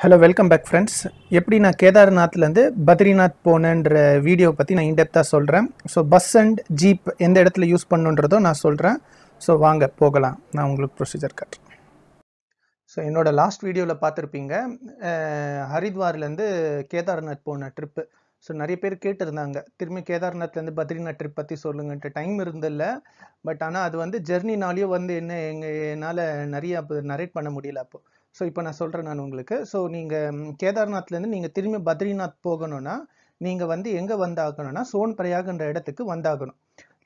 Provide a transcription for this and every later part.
hello welcome back friends எப்படி நான் கேதார்நாத்லேருந்து Badrinath போனேன்ற video பற்றி நான் இன்டெப்த்தாக சொல்கிறேன் ஸோ பஸ் அண்ட் ஜீப் எந்த இடத்துல யூஸ் பண்ணுன்றதோ நான் சொல்கிறேன் ஸோ வாங்க போகலாம் நான் உங்களுக்கு ப்ரொசீஜர் காட்டுறேன் ஸோ என்னோடய லாஸ்ட் வீடியோவில் பார்த்துருப்பீங்க ஹரித்வார்லேருந்து கேதார்நாத் போன ட்ரிப்பு ஸோ நிறைய பேர் கேட்டிருந்தாங்க திரும்பி கேதார்நாத்லேருந்து பத்ரிநாத் ட்ரிப் பற்றி சொல்லுங்கன்ட்டு டைம் இருந்தில்ல பட் ஆனால் அது வந்து ஜெர்னினாலேயும் வந்து என்ன எங்கள் என்னால் நிறைய நரேட் பண்ண முடியல அப்போது ஸோ இப்போ நான் சொல்கிறேன் நான் உங்களுக்கு ஸோ நீங்கள் கேதார்நாத்லேருந்து நீங்கள் திரும்பி பத்ரிநாத் போகணும்னா நீங்கள் வந்து எங்கே வந்தாகணும்னா சோன் பிரயாகன்ற இடத்துக்கு வந்தாகணும்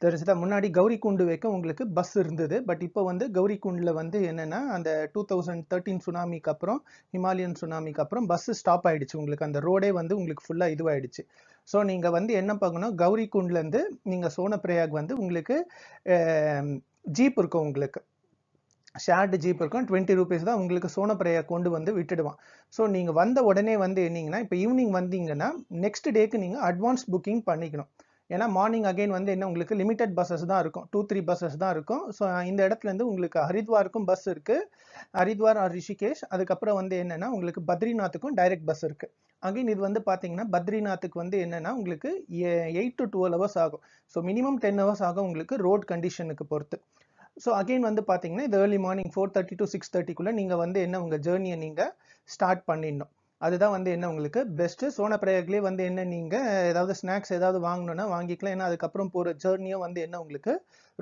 தெரிஞ்சுதா முன்னாடி கௌரி குண்டு வைக்க உங்களுக்கு பஸ் இருந்தது பட் இப்போ வந்து கௌரி குண்டில் வந்து என்னென்னா அந்த டூ தௌசண்ட் தேர்ட்டீன் சுனாமிக்கு அப்புறம் ஹிமாலயன் சுனாமிக்கு அப்புறம் பஸ்ஸு ஸ்டாப் ஆகிடுச்சு உங்களுக்கு அந்த ரோடே வந்து உங்களுக்கு ஃபுல்லாக இதுவாகிடுச்சு ஸோ நீங்கள் வந்து என்ன பார்க்கணும் கௌரி குண்ட்லேருந்து நீங்கள் சோன பிரயாக் வந்து உங்களுக்கு ஜீப் இருக்கும் உங்களுக்கு ஷேர்டு ஜீப் இருக்கும் டுவெண்ட்டி ருபீஸ் தான் உங்களுக்கு சோனப்பரையை கொண்டு வந்து விட்டுடுவான் ஸோ நீங்கள் வந்த உடனே வந்து என்னீங்கன்னா இப்போ ஈவினிங் வந்தீங்கன்னா நெக்ஸ்ட் டேக்கு நீங்கள் அட்வான்ஸ் புக்கிங் பண்ணிக்கணும் ஏன்னா மார்னிங் அகைன் வந்து என்ன உங்களுக்கு லிமிடெட் பஸ்ஸஸ் தான் இருக்கும் டூ த்ரீ பஸ்ஸஸ் தான் இருக்கும் ஸோ இந்த இடத்துலேருந்து உங்களுக்கு ஹரித்வாருக்கும் பஸ் இருக்குது ஹரித்வார் ஆர் ரிஷிகேஷ் அதுக்கப்புறம் வந்து என்னென்னா உங்களுக்கு பத்ரிநாத்துக்கும் டைரெக்ட் பஸ் இருக்குது அகைன் இது வந்து பார்த்தீங்கன்னா பத்ரிநாத்துக்கு வந்து என்னென்னா உங்களுக்கு எயிட் டு டுவெல் ஹவர்ஸ் ஆகும் ஸோ மினிமம் டென் ஹவர்ஸ் ஆகும் உங்களுக்கு ரோட் கண்டிஷனுக்கு பொறுத்து ஸோ அகெயின் வந்து பார்த்தீங்கன்னா இது early morning four thirty to six தேர்ட்டிக்குள்ளே நீங்கள் வந்து என்ன உங்கள் ஜேர்னியை நீங்கள் ஸ்டார்ட் பண்ணிடணும் அதுதான் வந்து என்ன உங்களுக்கு பெஸ்ட்டு சோன பிரயாக்லேயே வந்து என்ன நீங்கள் ஏதாவது ஸ்நாக்ஸ் ஏதாவது வாங்கணுன்னா வாங்கிக்கலாம் ஏன்னா அதுக்கப்புறம் போகிற ஜேர்னியும் வந்து என்ன உங்களுக்கு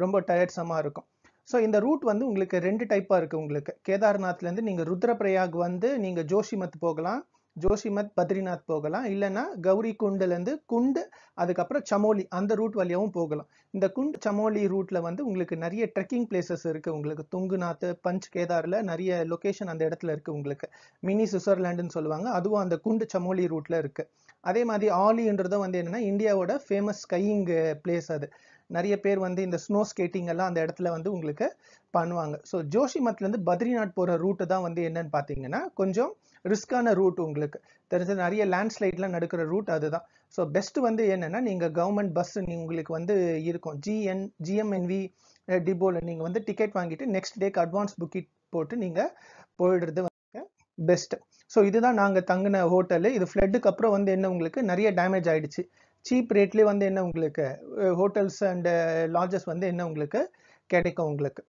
ரொம்ப டயர்ட்ஸமாக இருக்கும் ஸோ இந்த ரூட் வந்து உங்களுக்கு ரெண்டு டைப்பாக இருக்குது உங்களுக்கு கேதார்நாத்லேருந்து நீங்கள் ருத்ரபிரயாக் வந்து நீங்கள் ஜோஷிமத் போகலாம் ஜோஷிமத் பத்ரிநாத் போகலாம் இல்லைன்னா கௌரி குண்டுலேருந்து குண்டு அதுக்கப்புறம் சமோலி அந்த ரூட் வழியாகவும் போகலாம் இந்த குண்டு சமோலி ரூட்டில் வந்து உங்களுக்கு நிறைய ட்ரெக்கிங் பிளேசஸ் இருக்குது உங்களுக்கு துங்குநாத் பஞ்ச் கேதாரில் நிறைய லொக்கேஷன் அந்த இடத்துல இருக்குது உங்களுக்கு மினி சுவிட்சர்லாண்டுன்னு சொல்லுவாங்க அதுவும் அந்த குண்டு சமோலி ரூட்டில் இருக்குது அதே மாதிரி ஆலின்றதும் வந்து என்னென்னா இந்தியாவோட ஃபேமஸ் ஸ்கையிங் பிளேஸ் அது நிறைய பேர் வந்து இந்த ஸ்னோ ஸ்கேட்டிங் எல்லாம் அந்த இடத்துல வந்து உங்களுக்கு பண்ணுவாங்க ஸோ ஜோஷிமத்லேருந்து பத்ரிநாத் போகிற ரூட்டு தான் வந்து என்னன்னு பார்த்தீங்கன்னா கொஞ்சம் ரிஸ்க்கான ரூட் உங்களுக்கு தெரிஞ்சது நிறைய லேண்ட்ஸ்லைட்லாம் நடக்கிற ரூட் அதுதான் ஸோ பெஸ்ட்டு வந்து என்னென்னா நீங்கள் கவர்மெண்ட் பஸ் உங்களுக்கு வந்து இருக்கும் ஜிஎன் ஜிஎம்என்வி டிபோவில் நீங்கள் வந்து டிக்கெட் வாங்கிட்டு நெக்ஸ்ட் டேக்கு அட்வான்ஸ் புக்கிட் போட்டு நீங்கள் போயிடுறது பெஸ்ட் ஸோ இதுதான் நாங்கள் தங்கின ஹோட்டலு இது ஃப்ளட்டுக்கு அப்புறம் வந்து என்ன உங்களுக்கு நிறைய டேமேஜ் ஆகிடுச்சு சீப் ரேட்லேயே வந்து என்ன உங்களுக்கு ஹோட்டல்ஸ் அண்டு லாட்ஜஸ் வந்து என்ன உங்களுக்கு கிடைக்கும் உங்களுக்கு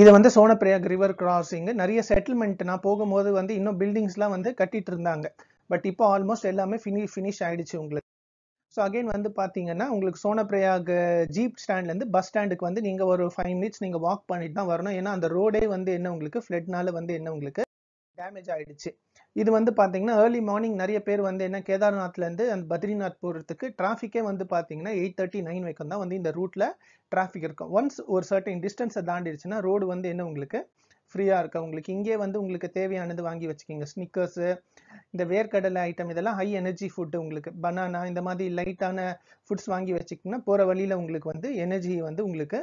இது வந்து சோனப்பிரயாக் ரிவர் கிராசிங் நிறைய செட்டில்மெண்ட் நான் போகும்போது வந்து இன்னும் பில்டிங்ஸ்லாம் வந்து கட்டிட்டு இருந்தாங்க பட் இப்போ ஆல்மோஸ்ட் எல்லாமே ஃபினி ஃபினிஷ் ஆயிடுச்சு உங்களுக்கு ஸோ அகைன் வந்து பார்த்தீங்கன்னா உங்களுக்கு சோனப்பிரயாக் ஜீப் ஸ்டாண்ட்லேருந்து பஸ் ஸ்டாண்டுக்கு வந்து நீங்கள் ஒரு ஃபைவ் மினிட்ஸ் நீங்கள் வாக் பண்ணிட்டு தான் வரணும் ஏன்னா அந்த ரோடே வந்து என்ன உங்களுக்கு ஃப்ளட்னால வந்து என்ன உங்களுக்கு டேமேஜ் ஆயிடுச்சு இது வந்து பார்த்தீங்கன்னா ஏர்லி மார்னிங் நிறைய பேர் வந்து என்ன கேதார்நாத்லேருந்து அந்த பத்ரிநாத் போகிறதுக்கு டிராஃபிக்கே வந்து பார்த்தீங்கன்னா எயிட் தேர்ட்டி நைன் வைக்கம் தான் வந்து இந்த ரூட்டில் டிராஃபிக் இருக்கும் ஒன்ஸ் ஒரு சர்டன் டிஸ்டன்ஸை தாண்டிடுச்சுன்னா ரோடு வந்து என்ன உங்களுக்கு ஃப்ரீயாக இருக்கும் உங்களுக்கு இங்கே வந்து உங்களுக்கு தேவையானது வாங்கி வச்சுக்கிங்க ஸ்னிக்கர்ஸு இந்த வேர்க்கடலை ஐட்டம் இதெல்லாம் ஹை எனர்ஜி ஃபுட்டு உங்களுக்கு பனானா இந்த மாதிரி லைட்டான ஃபுட்ஸ் வாங்கி வச்சுக்கிங்கன்னா போகிற வழியில் உங்களுக்கு வந்து எனர்ஜி வந்து உங்களுக்கு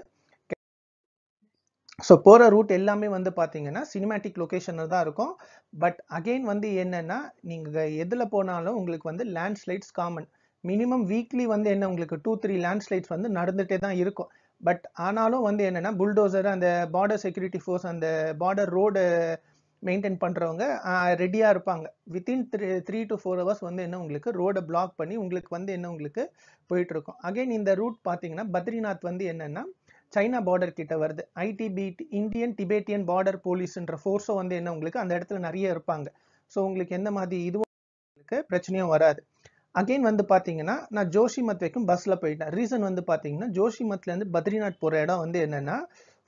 ஸோ போகிற ரூட் எல்லாமே வந்து பார்த்தீங்கன்னா சினிமேட்டிக் லொக்கேஷனில் தான் இருக்கும் பட் அகெயின் வந்து என்னென்னா நீங்கள் எதில் போனாலும் உங்களுக்கு வந்து லேண்ட்ஸ்லைட்ஸ் காமன் மினிமம் வீக்லி வந்து என்ன உங்களுக்கு டூ த்ரீ லேண்ட்ஸ்லைட்ஸ் வந்து நடந்துகிட்டே தான் இருக்கும் பட் ஆனாலும் வந்து என்னென்னா புல்டோசர் அந்த பார்டர் செக்யூரிட்டி ஃபோர்ஸ் அந்த பார்டர் ரோடு மெயின்டைன் பண்ணுறவங்க ரெடியாக இருப்பாங்க within three three to four hours வந்து என்ன உங்களுக்கு ரோடை பிளாக் பண்ணி உங்களுக்கு வந்து என்ன உங்களுக்கு போயிட்டுருக்கும் அகெயின் இந்த ரூட் பார்த்தீங்கன்னா பத்ரிநாத் வந்து என்னென்னா சைனா பார்டர் கிட்ட வருது ஐடிபி இந்தியன் டிபேட்டியன் பார்டர் போலீஸ்ன்ற ஃபோர்ஸும் வந்து என்ன உங்களுக்கு அந்த இடத்துல நிறைய இருப்பாங்க ஸோ உங்களுக்கு எந்த மாதிரி இதுவும் உங்களுக்கு பிரச்சனையும் வராது அகெயின் வந்து பார்த்தீங்கன்னா நான் ஜோஷிமத் வரைக்கும் பஸ்ஸில் போயிட்டேன் ரீசன் வந்து பார்த்தீங்கன்னா ஜோஷிமத்லேருந்து பத்ரிநாத் போகிற இடம் வந்து என்னென்னா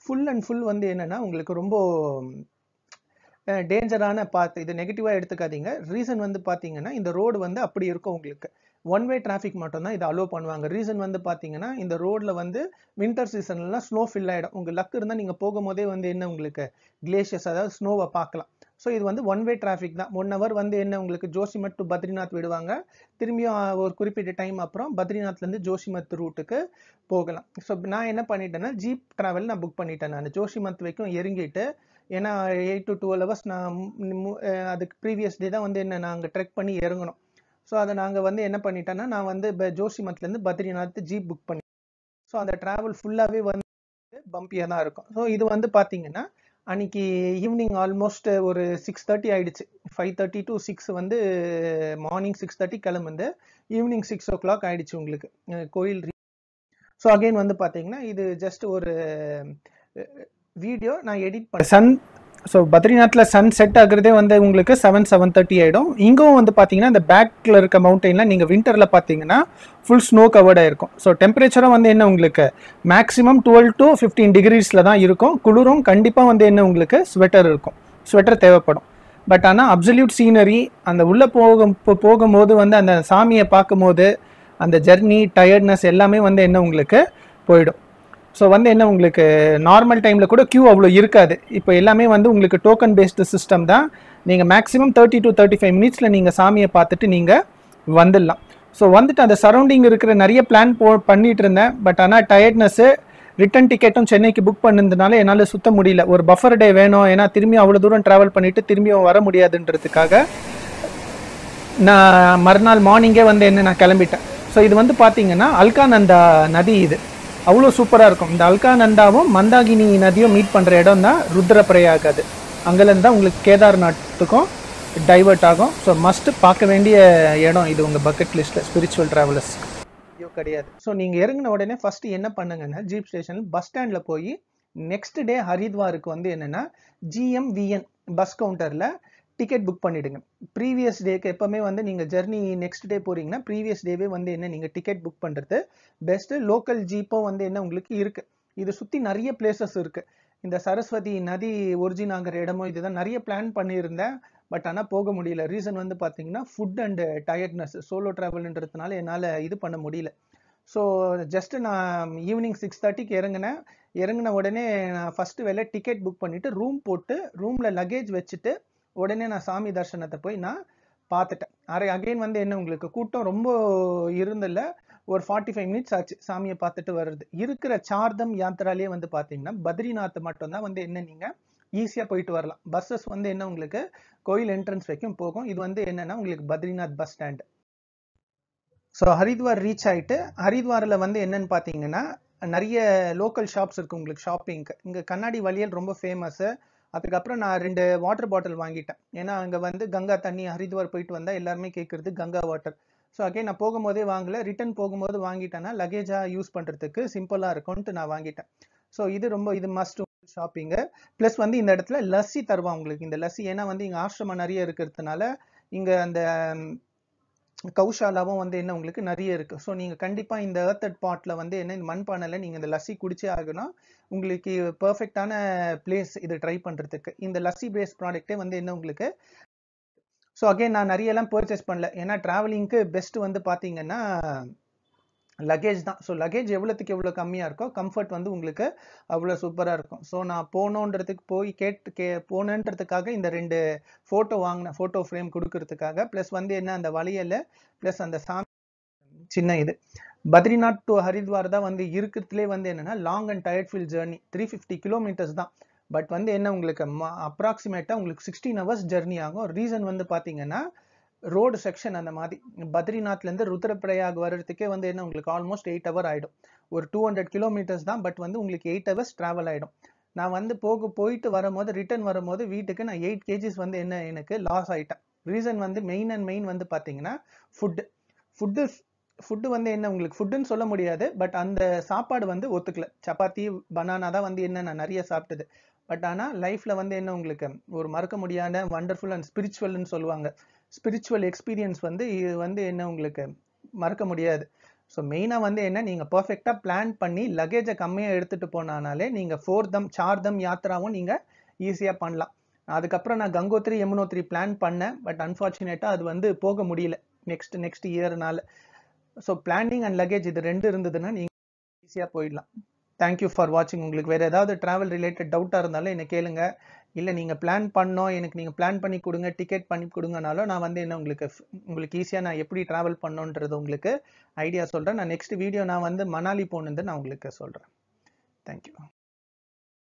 ஃபுல் அண்ட் ஃபுல் வந்து என்னென்னா உங்களுக்கு ரொம்ப டேஞ்சரான பார்த்து இதை நெகட்டிவாக எடுத்துக்காதீங்க ரீசன் வந்து பார்த்தீங்கன்னா இந்த ரோடு வந்து அப்படி இருக்கும் உங்களுக்கு ஒன் வே டிராஃபிக் மட்டும் தான் இதை அலோவ் பண்ணுவாங்க ரீசன் வந்து பார்த்தீங்கன்னா இந்த ரோடில் வந்து வின்டர் சீசன்லாம் ஸ்னோ ஃபில் ஆகிடும் உங்கள் லக் இருந்தால் நீங்கள் போகும்போதே வந்து என்ன உங்களுக்கு கிளேஷியஸ் அதாவது ஸ்னோவை பார்க்கலாம் ஸோ இது வந்து ஒன் வே டிராஃபிக் தான் ஒன் ஹவர் வந்து என்ன உங்களுக்கு ஜோஷிமத் டு பத்ரிநாத் விடுவாங்க திரும்பியும் ஒரு குறிப்பிட்ட டைம் அப்புறம் பத்ரிநாத்லேருந்து ஜோஷிமத் ரூட்டுக்கு போகலாம் ஸோ நான் என்ன பண்ணிட்டேன்னா ஜீப் ட்ராவல் நான் புக் பண்ணிட்டேன் நான் ஜோஷிமத் வரைக்கும் இறங்கிட்டு ஏன்னா எயிட் டு டுவெல் ஹவர்ஸ் நான் அதுக்கு ப்ரீவியஸ் டே தான் வந்து என்ன நாங்கள் ட்ரெக் பண்ணி இறங்கணும் ஸோ அதை நாங்கள் வந்து என்ன பண்ணிட்டேன்னா நான் வந்து இப்போ ஜோஷிமத்லேருந்து பத்ரிநாத் ஜீப் புக் பண்ணி ஸோ அந்த ட்ராவல் ஃபுல்லாகவே வந்து பம்பியாக தான் இருக்கும் ஸோ இது வந்து பார்த்தீங்கன்னா அன்னைக்கு ஈவினிங் ஆல்மோஸ்ட் ஒரு சிக்ஸ் தேர்ட்டி ஆயிடுச்சு ஃபைவ் தேர்ட்டி டு சிக்ஸ் வந்து மார்னிங் சிக்ஸ் தேர்ட்டி கிளம்புந்து ஈவினிங் சிக்ஸ் ஓ கிளாக் ஆயிடுச்சு உங்களுக்கு கோயில் ஸோ அகெயின் வந்து பார்த்தீங்கன்னா இது ஜஸ்ட் ஒரு வீடியோ நான் எடிட் பண்ண சன் ஸோ பத்ரிநாத்தில் சன் செட் ஆகுறதே வந்து உங்களுக்கு செவன் செவன் தேர்ட்டி ஆகிடும் இங்கும் வந்து பார்த்தீங்கன்னா இந்த பேக்கில் இருக்க மவுண்டெயினில் நீங்கள் வின்டரில் பார்த்தீங்கன்னா ஃபுல் ஸ்னோ கவர்டாக இருக்கும் ஸோ டெம்பரேச்சரும் வந்து என்ன உங்களுக்கு மேக்ஸிமம் டுவெல் டு ஃபிஃப்டீன் டிகிரிஸில் தான் இருக்கும் குளிரும் கண்டிப்பாக வந்து என்ன உங்களுக்கு ஸ்வெட்டர் இருக்கும் ஸ்வெட்டர் தேவைப்படும் பட் ஆனால் அப்சல்யூட் சீனரி அந்த உள்ளே போகும் போகும்போது வந்து அந்த சாமியை பார்க்கும்போது அந்த ஜெர்னி டயர்ட்னஸ் எல்லாமே வந்து என்ன உங்களுக்கு போயிடும் ஸோ வந்து என்ன உங்களுக்கு நார்மல் டைமில் கூட க்யூ அவ்வளோ இருக்காது இப்போ எல்லாமே வந்து உங்களுக்கு டோக்கன் பேஸ்டு சிஸ்டம் தான் நீங்கள் maximum thirty to thirty five மினிட்ஸில் நீங்கள் சாமியை பார்த்துட்டு நீங்கள் வந்துடலாம் ஸோ வந்துட்டு அந்த சரௌண்டிங் இருக்கிற நிறைய பிளான் போ பண்ணிகிட்டு இருந்தேன் பட் ஆனால் டயர்ட்னஸ்ஸு ரிட்டன் டிக்கெட்டும் சென்னைக்கு புக் பண்ணதுனால என்னால் சுத்த முடியல ஒரு பஃபர் டே வேணும் ஏன்னா திரும்பி அவ்வளோ தூரம் ட்ராவல் பண்ணிவிட்டு திரும்பியும் வர முடியாதுன்றதுக்காக நான் மறுநாள் மார்னிங்கே வந்து என்ன நான் கிளம்பிட்டேன் ஸோ இது வந்து பார்த்தீங்கன்னா அல்காநந்தா நதி இது அவ்வளோ சூப்பராக இருக்கும் இந்த அல்கா நந்தாவும் மந்தாகினி நதியும் மீட் பண்ணுற இடம் தான் ருத்ரபிரயாக் அது அங்கேருந்து தான் உங்களுக்கு கேதார்நாத்துக்கும் டைவர்ட் ஆகும் ஸோ மஸ்ட் பார்க்க வேண்டிய இடம் இது உங்கள் பக்கெட் லிஸ்ட்டில் ஸ்பிரிச்சுவல் ட்ராவலர்ஸ் ஐயோ கிடையாது ஸோ நீங்கள் இறங்கின உடனே ஃபஸ்ட்டு என்ன பண்ணுங்கன்னா ஜீப் ஸ்டேஷன் பஸ் ஸ்டாண்டில் போய் நெக்ஸ்ட் டே ஹரித்வாருக்கு வந்து என்னென்னா GMVN bus counter ticket book பண்ணிவிடுங்க ப்ரீவியஸ் டேக்கு எப்போவுமே வந்து நீங்கள் ஜெர்னி நெக்ஸ்ட் டே போகிறீங்கன்னா ப்ரீவியஸ் டேவே வந்து என்ன நீங்கள் டிக்கெட் புக் பண்ணுறது பெஸ்ட்டு லோக்கல் ஜீப்பும் வந்து என்ன உங்களுக்கு இருக்குது இதை சுற்றி நிறைய பிளேசஸ் இருக்குது இந்த சரஸ்வதி நதி ஒரிஜின் ஆகிற இடமும் இதுதான் நிறைய பிளான் பண்ணியிருந்தேன் பட் ஆனால் போக முடியல ரீசன் வந்து பார்த்தீங்கன்னா ஃபுட் அண்டு டயர்ட்னஸ் சோலோ ட்ராவல்ன்றதுனால என்னால் இது பண்ண முடியல ஸோ ஜஸ்ட்டு நான் ஈவினிங் சிக்ஸ் தேர்ட்டிக்கு இறங்கினேன் இறங்கின உடனே நான் ஃபஸ்ட்டு வேலை டிக்கெட் புக் பண்ணிவிட்டு ரூம் போட்டு ரூமில் லக்கேஜ் வச்சுட்டு உடனே நான் சாமி தர்சனத்தை போய் நான் பார்த்துட்டேன் அரை அகைன் வந்து என்ன உங்களுக்கு கூட்டம் ரொம்ப இருந்தில்ல ஒரு ஃபார்ட்டி ஃபைவ் மினிட்ஸ் ஆச்சு சாமியை பார்த்துட்டு வர்றது இருக்கிற சார்தம் யாத்திராலேயே வந்து பார்த்தீங்கன்னா பத்ரிநாத் மட்டும்தான் வந்து என்ன நீங்கள் ஈஸியாக போயிட்டு வரலாம் பஸ்ஸஸ் வந்து என்ன உங்களுக்கு கோயில் என்ட்ரன்ஸ் வரைக்கும் போகும் இது வந்து என்னன்னா உங்களுக்கு Badrinath bus stand so Haridwar reach ஆகிட்டு ஹரித்வாரில் வந்து என்னன்னு பார்த்தீங்கன்னா நிறைய லோக்கல் ஷாப்ஸ் இருக்குது உங்களுக்கு ஷாப்பிங்க்கு இங்கே கண்ணாடி வழியல் ரொம்ப ஃபேமஸ்ஸு அதுக்கப்புறம் நான் ரெண்டு வாட்டர் பாட்டில் வாங்கிட்டேன் ஏன்னா அங்கே வந்து கங்கா தண்ணி ஹரித்வார் போயிட்டு வந்தால் எல்லாருமே கேட்குறது கங்கா வாட்டர் ஸோ அகே நான் போகும்போதே வாங்கலை ரிட்டன் போகும்போது வாங்கிட்டேன்னா லகேஜாக யூஸ் பண்ணுறதுக்கு சிம்பிளாக இருக்கும்ன்ட்டு நான் வாங்கிட்டேன் ஸோ இது ரொம்ப இது மஸ்ட் ஷாப்பிங்கு ப்ளஸ் வந்து இந்த இடத்துல லஸ்ஸி தருவான் உங்களுக்கு இந்த லஸ்ஸி ஏன்னா வந்து இங்கே ஆசிரமம் நிறைய இருக்கிறதுனால இங்கே அந்த கௌஷாலாவும் வந்து என்ன உங்களுக்கு நிறைய இருக்கு ஸோ நீங்க கண்டிப்பா இந்த ஏர்த்தட் பாட்ல வந்து என்ன இந்த மண்பானையில நீங்க இந்த லஸ்ஸி குடிச்சே ஆகுனா உங்களுக்கு பெர்ஃபெக்டான பிளேஸ் இது ட்ரை பண்றதுக்கு இந்த லஸ்ஸி பேஸ்ட் ப்ராடக்டே வந்து என்ன உங்களுக்கு ஸோ அகைன் நான் நிறையெல்லாம் பர்ச்சேஸ் பண்ணல ஏன்னா டிராவலிங்க்கு பெஸ்ட் வந்து பார்த்தீங்கன்னா லக்கேஜ் தான் ஸோ லக்கேஜ் எவ்வளோத்துக்கு எவ்வளோ கம்மியாக இருக்கோ கம்ஃபர்ட் வந்து உங்களுக்கு அவ்வளோ சூப்பராக இருக்கும் ஸோ நான் போனோன்றதுக்கு போய் கேட்டு கே போனேன்றதுக்காக இந்த ரெண்டு ஃபோட்டோ வாங்கின ஃபோட்டோ ஃப்ரேம் கொடுக்கறதுக்காக ப்ளஸ் வந்து என்ன அந்த வளையல் ப்ளஸ் அந்த சாமி சின்ன இது பத்ரிநாத் டு ஹரித்வார் தான் வந்து இருக்கிறதுலே வந்து என்னென்னா long and tired feel journey three fifty kilometres தான் பட் வந்து என்ன உங்களுக்கு அப்ராக்சிமேட்டாக உங்களுக்கு சிக்ஸ்டீன் ஹவர்ஸ் ஜெர்னி ஆகும் ரீசன் வந்து பார்த்தீங்கன்னா ரோடு செக்ஷன் அந்த மாதிரி பத்ரிநாத்லேருந்து ருத்ரப்பிரயாக் வர்றதுக்கே வந்து என்ன உங்களுக்கு ஆல்மோஸ்ட் எயிட் ஹவர் ஆகிடும் ஒரு டூ ஹண்ட்ரட் கிலோமீட்டர்ஸ் தான் பட் வந்து உங்களுக்கு எயிட் ஹவர்ஸ் ட்ராவல் ஆகிடும் நான் வந்து போக போயிட்டு வரும்போது ரிட்டர்ன் வரும்போது வீட்டுக்கு நான் எயிட் கேஜிஸ் வந்து என்ன எனக்கு லாஸ் ஆகிட்டேன் ரீசன் வந்து மெயின் அண்ட் மெயின் வந்து பார்த்தீங்கன்னா ஃபுட்டு ஃபுட்டு ஃபுட்டு வந்து என்ன உங்களுக்கு ஃபுட்டுன்னு சொல்ல முடியாது பட் அந்த சாப்பாடு வந்து ஒத்துக்கல சப்பாத்தி பனானா தான் வந்து என்ன நான் நிறைய சாப்பிட்டது பட் ஆனால் லைஃப்பில் வந்து என்ன உங்களுக்கு ஒரு மறக்க முடியாத வண்டர்ஃபுல் அண்ட் ஸ்பிரிச்சுவல்னு சொல்லுவாங்க ஸ்பிரிச்சுவல் எக்ஸ்பீரியன்ஸ் வந்து இது வந்து என்ன உங்களுக்கு மறக்க முடியாது ஸோ மெயினாக வந்து என்ன நீங்கள் பர்ஃபெக்டாக பிளான் பண்ணி லக்கேஜை கம்மியாக எடுத்துகிட்டு போனானாலே நீங்கள் ஃபோர் தம் சார் தம் யாத்திராவும் நீங்கள் ஈஸியாக பண்ணலாம் அதுக்கப்புறம் நான் கங்கோத்ரி யமுனோத்ரி பிளான் பண்ணேன் பட் அன்ஃபார்ச்சுனேட்டாக அது வந்து போக முடியல நெக்ஸ்ட் நெக்ஸ்ட் இயர்னால ஸோ பிளானிங் அண்ட் லக்கேஜ் இது ரெண்டு இருந்ததுன்னா நீங்கள் ஈஸியாக போயிடலாம் தேங்க்யூ ஃபார் வாட்சிங் உங்களுக்கு வேறு ஏதாவது ட்ராவல் ரிலேட்டட் டவுட்டாக இருந்தாலும் என்னை கேளுங்கள் இல்லை நீங்கள் பிளான் பண்ணோம் எனக்கு நீங்கள் பிளான் பண்ணி கொடுங்க டிக்கெட் பண்ணி கொடுங்கனாலும் நான் வந்து என்ன உங்களுக்கு உங்களுக்கு ஈஸியாக நான் எப்படி ட்ராவல் பண்ணோன்றது உங்களுக்கு ஐடியா சொல்கிறேன் நான் நெக்ஸ்ட் வீடியோ நான் வந்து மணாலி போனது நான் உங்களுக்கு சொல்கிறேன் தேங்க்யூ